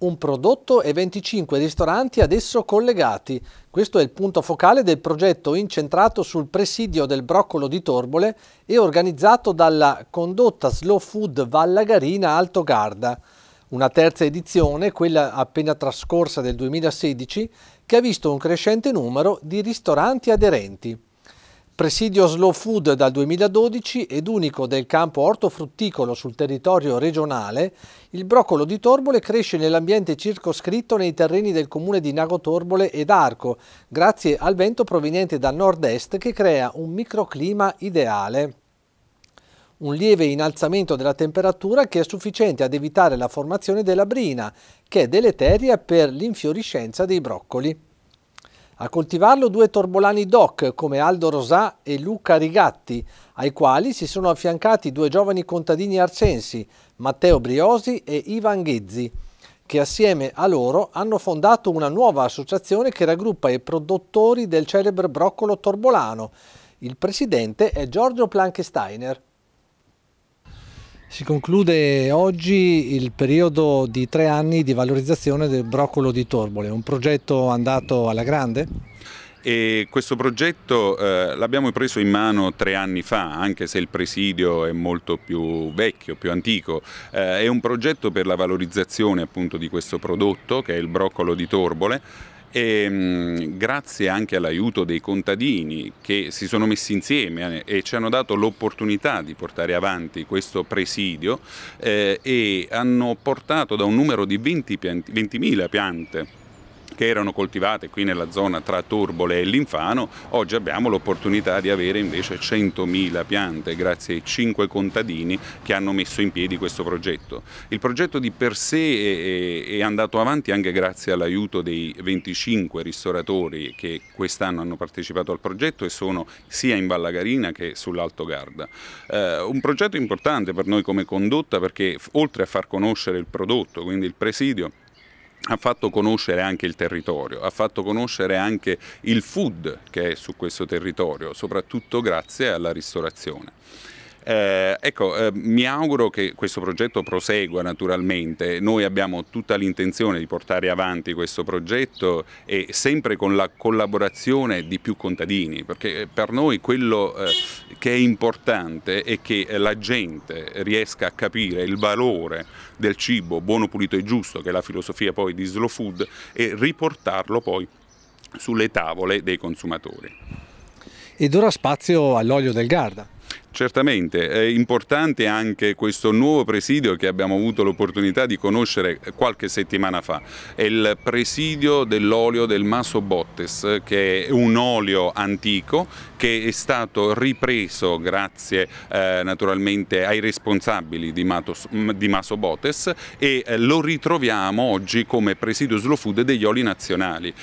un prodotto e 25 ristoranti ad esso collegati. Questo è il punto focale del progetto incentrato sul presidio del broccolo di Torbole e organizzato dalla condotta Slow Food Vallagarina Alto Garda. Una terza edizione, quella appena trascorsa del 2016, che ha visto un crescente numero di ristoranti aderenti presidio Slow Food dal 2012 ed unico del campo ortofrutticolo sul territorio regionale, il broccolo di Torbole cresce nell'ambiente circoscritto nei terreni del comune di Nago Torbole ed Arco, grazie al vento proveniente da nord-est che crea un microclima ideale. Un lieve innalzamento della temperatura che è sufficiente ad evitare la formazione della brina, che è deleteria per l'infiorescenza dei broccoli. A coltivarlo due torbolani doc come Aldo Rosà e Luca Rigatti, ai quali si sono affiancati due giovani contadini arcensi, Matteo Briosi e Ivan Ghezzi, che assieme a loro hanno fondato una nuova associazione che raggruppa i produttori del celebre broccolo torbolano. Il presidente è Giorgio Plankensteiner. Si conclude oggi il periodo di tre anni di valorizzazione del broccolo di Torbole, un progetto andato alla grande? E questo progetto eh, l'abbiamo preso in mano tre anni fa, anche se il presidio è molto più vecchio, più antico. Eh, è un progetto per la valorizzazione appunto di questo prodotto che è il broccolo di Torbole e ehm, grazie anche all'aiuto dei contadini che si sono messi insieme eh, e ci hanno dato l'opportunità di portare avanti questo presidio eh, e hanno portato da un numero di 20.000 piante che erano coltivate qui nella zona tra Turbole e Linfano, oggi abbiamo l'opportunità di avere invece 100.000 piante grazie ai 5 contadini che hanno messo in piedi questo progetto. Il progetto di per sé è, è andato avanti anche grazie all'aiuto dei 25 ristoratori che quest'anno hanno partecipato al progetto e sono sia in Vallagarina che sull'Alto Garda. Eh, un progetto importante per noi come condotta perché oltre a far conoscere il prodotto, quindi il presidio, ha fatto conoscere anche il territorio, ha fatto conoscere anche il food che è su questo territorio, soprattutto grazie alla ristorazione. Eh, ecco, eh, mi auguro che questo progetto prosegua naturalmente, noi abbiamo tutta l'intenzione di portare avanti questo progetto e sempre con la collaborazione di più contadini, perché eh, per noi quello eh, che è importante è che la gente riesca a capire il valore del cibo buono, pulito e giusto, che è la filosofia poi di Slow Food, e riportarlo poi sulle tavole dei consumatori. Ed ora spazio all'olio del Garda certamente. È importante anche questo nuovo presidio che abbiamo avuto l'opportunità di conoscere qualche settimana fa. È il presidio dell'olio del Maso Bottes, che è un olio antico che è stato ripreso grazie eh, naturalmente ai responsabili di, Matos, di Maso Bottes e eh, lo ritroviamo oggi come presidio slow food degli oli nazionali.